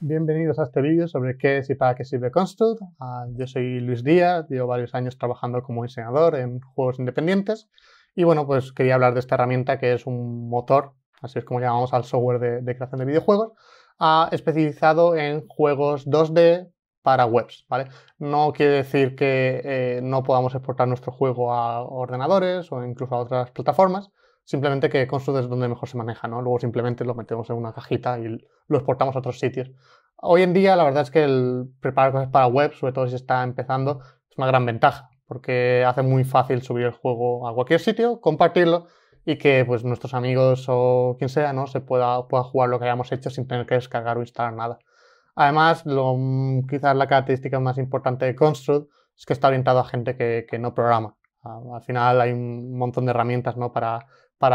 Bienvenidos a este vídeo sobre qué es y para qué sirve Construct. Ah, yo soy Luis Díaz, llevo varios años trabajando como diseñador en juegos independientes y bueno, pues quería hablar de esta herramienta que es un motor, así es como llamamos al software de, creación de videojuegos, ah, especializado en juegos 2D para webs, ¿vale? No quiere decir que eh, no podamos exportar nuestro juego a ordenadores o incluso a otras plataformas, Simplemente que Construct es donde mejor se maneja, ¿no? Luego simplemente lo metemos en una cajita y lo exportamos a otros sitios. Hoy en día, la verdad es que el preparar cosas para web, sobre todo si está empezando, es una gran ventaja, porque hace muy fácil subir el juego a cualquier sitio, compartirlo y que pues, nuestros amigos o quien sea ¿no? se pueda, pueda jugar lo que hayamos hecho sin tener que descargar o instalar nada. Además, lo, mm, quizás la característica más importante de Construct es que está orientado a gente que no programa. Ah, al final hay un montón de herramientas ¿no? para,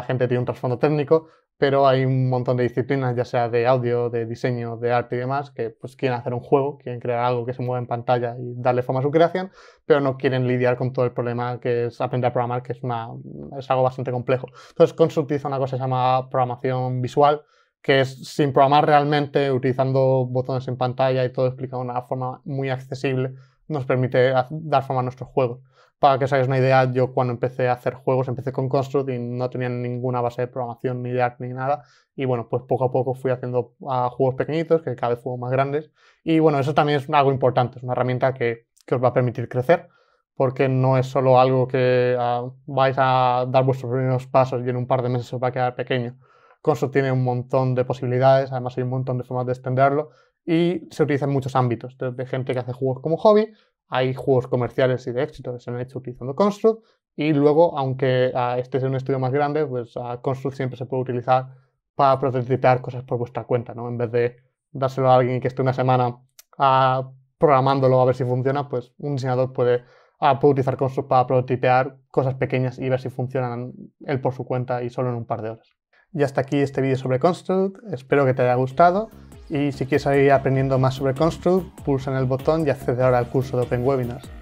gente que tiene un trasfondo técnico, pero hay un montón de disciplinas, ya sea de audio, de diseño, de arte y demás, que pues quieren hacer un juego, quieren crear algo que se mueva en pantalla y darle forma a su creación, pero no quieren lidiar con todo el problema que es aprender a programar, que es, una, es algo bastante complejo. Entonces, Construct utiliza una cosa se llama programación visual, que es sin programar realmente, utilizando botones en pantalla y todo explicado de una forma muy accesible, nos permite dar forma a nuestros juegos. Para que os hagáis una idea, yo cuando empecé a hacer juegos, empecé con Construct y no tenía ninguna base de programación, ni de art, ni nada. Y bueno, pues poco a poco fui haciendo ah, juegos pequeñitos, que cada vez fueron más grandes. Y bueno, eso también es algo importante, es una herramienta que, os va a permitir crecer, porque no es solo algo que ah, vais a dar vuestros primeros pasos y en un par de meses os va a quedar pequeño. Construct tiene un montón de posibilidades, además hay un montón de formas de extenderlo y se utiliza en muchos ámbitos, desde gente que hace juegos como hobby hay juegos comerciales y de éxito que se han hecho utilizando Construct y luego, aunque ah, este es un estudio más grande, pues ah, Construct siempre se puede utilizar para prototipar cosas por vuestra cuenta, ¿no? En vez de dárselo a alguien que esté una semana ah, programándolo a ver si funciona, pues un diseñador puede, utilizar Construct para prototipar cosas pequeñas y ver si funcionan él por su cuenta y solo en un par de horas. Y hasta aquí este vídeo sobre Construct, espero que te haya gustado y si quieres seguir aprendiendo más sobre Construct, pulsa en el botón y accede ahora al curso de Open Webinars.